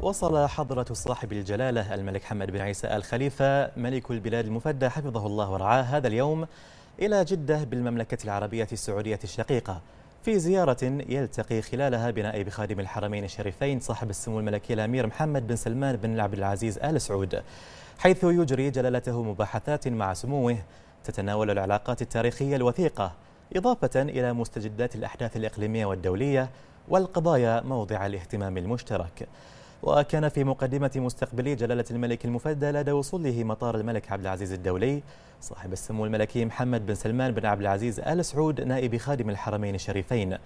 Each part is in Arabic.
وصل حضرة صاحب الجلالة الملك حمد بن عيسى آل خليفة ملك البلاد المفدى حفظه الله ورعاه هذا اليوم إلى جدة بالمملكة العربية السعودية الشقيقة في زيارة يلتقي خلالها بنائب خادم الحرمين الشريفين صاحب السمو الملكي الأمير محمد بن سلمان بن عبد العزيز آل سعود حيث يجري جلالته مباحثات مع سموه تتناول العلاقات التاريخية الوثيقة إضافة إلى مستجدات الأحداث الإقليمية والدولية والقضايا موضع الاهتمام المشترك وكان في مقدمة مستقبلي جلالة الملك المفدى لدى وصوله مطار الملك عبد العزيز الدولي صاحب السمو الملكي محمد بن سلمان بن عبد العزيز آل سعود نائب خادم الحرمين الشريفين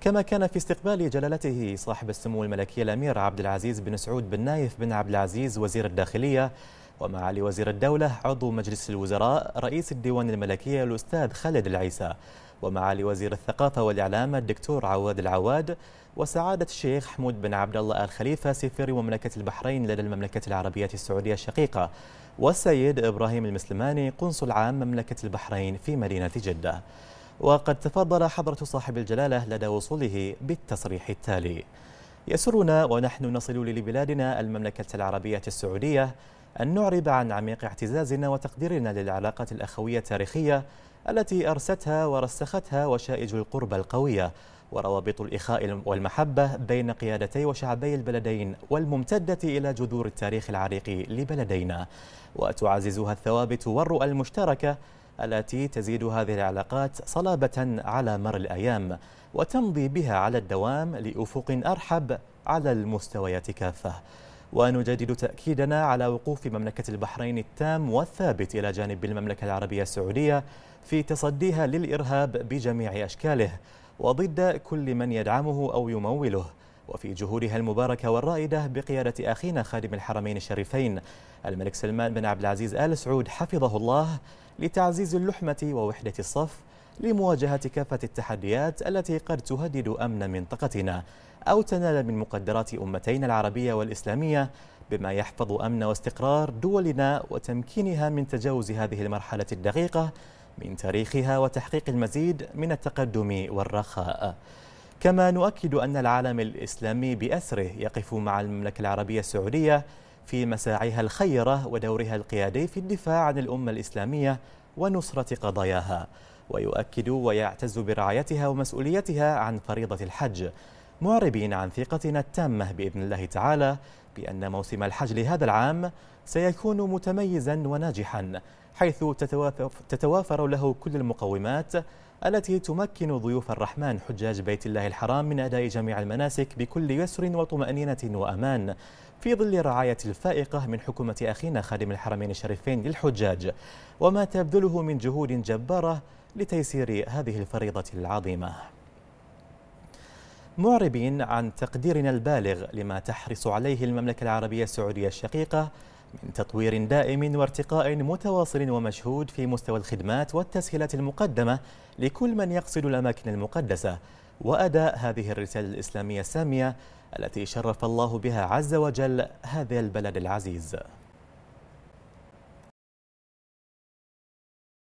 كما كان في استقبال جلالته صاحب السمو الملكي الأمير عبد العزيز بن سعود بن نايف بن عبد العزيز وزير الداخلية ومعالي وزير الدولة عضو مجلس الوزراء رئيس الديوان الملكية الأستاذ خالد العيسى ومعالي وزير الثقافة والإعلام الدكتور عواد العواد وسعادة الشيخ حمود بن عبد الله آل خليفة سفير مملكة البحرين لدى المملكة العربية السعودية الشقيقة والسيد إبراهيم المسلماني قنصل عام مملكة البحرين في مدينة جدة وقد تفضل حضرة صاحب الجلالة لدى وصوله بالتصريح التالي يسرنا ونحن نصل لبلادنا المملكة العربية السعودية أن نعرب عن عميق اعتزازنا وتقديرنا للعلاقة الأخوية التاريخية التي أرستها ورسختها وشائج القرب القوية وروابط الإخاء والمحبة بين قيادتي وشعبي البلدين والممتدة إلى جذور التاريخ العريق لبلدينا وتعززها الثوابت والرؤى المشتركة التي تزيد هذه العلاقات صلابة على مر الأيام وتمضي بها على الدوام لأفق أرحب على المستويات كافة ونجدد تأكيدنا على وقوف مملكة البحرين التام والثابت إلى جانب المملكة العربية السعودية في تصديها للإرهاب بجميع أشكاله وضد كل من يدعمه أو يموله وفي جهودها المباركة والرائدة بقيادة أخينا خادم الحرمين الشريفين الملك سلمان بن عبد العزيز آل سعود حفظه الله لتعزيز اللحمة ووحدة الصف لمواجهة كافة التحديات التي قد تهدد أمن منطقتنا أو تنال من مقدرات أمتين العربية والإسلامية بما يحفظ أمن واستقرار دولنا وتمكينها من تجاوز هذه المرحلة الدقيقة من تاريخها وتحقيق المزيد من التقدم والرخاء كما نؤكد أن العالم الإسلامي بأسره يقف مع المملكة العربية السعودية في مساعيها الخيرة ودورها القيادي في الدفاع عن الأمة الإسلامية ونصرة قضاياها ويؤكد ويعتز برعايتها ومسؤوليتها عن فريضة الحج معربين عن ثقتنا التامة بإذن الله تعالى بأن موسم الحج لهذا العام سيكون متميزا وناجحا حيث تتوافر له كل المقومات التي تمكن ضيوف الرحمن حجاج بيت الله الحرام من أداء جميع المناسك بكل يسر وطمأنينة وأمان في ظل رعاية الفائقة من حكومة أخينا خادم الحرمين الشريفين للحجاج وما تبذله من جهود جبارة لتيسير هذه الفريضة العظيمة معربين عن تقديرنا البالغ لما تحرص عليه المملكة العربية السعودية الشقيقة من تطوير دائم وارتقاء متواصل ومشهود في مستوى الخدمات والتسهيلات المقدمة لكل من يقصد الأماكن المقدسة وأداء هذه الرسالة الإسلامية السامية التي شرف الله بها عز وجل هذا البلد العزيز